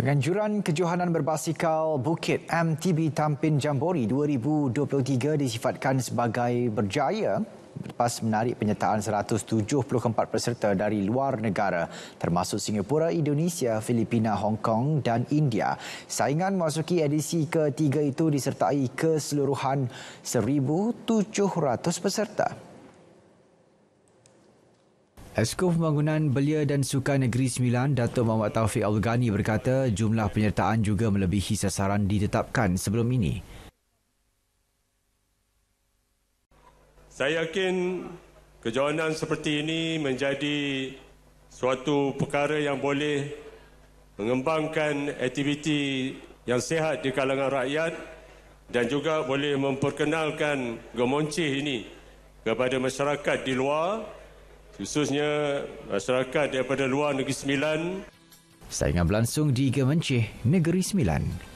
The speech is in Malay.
Penganjuran Kejohanan Berbasikal Bukit MTB Tampin Jambori 2023 disifatkan sebagai berjaya lepas menarik penyertaan 174 peserta dari luar negara termasuk Singapura, Indonesia, Filipina, Hong Kong dan India. Saingan memasuki edisi ketiga itu disertai keseluruhan 1,700 peserta. Eskof Pembangunan Belia dan Sukan Negeri Sembilan, Datuk Muhammad Taufik Al-Ghani berkata jumlah penyertaan juga melebihi sasaran ditetapkan sebelum ini. Saya yakin kejohanan seperti ini menjadi suatu perkara yang boleh mengembangkan aktiviti yang sehat di kalangan rakyat dan juga boleh memperkenalkan gemoncih ini kepada masyarakat di luar khususnya masyarakat daripada luar Negeri Sembilan. Saingan berlangsung di Gemenceh Negeri Sembilan,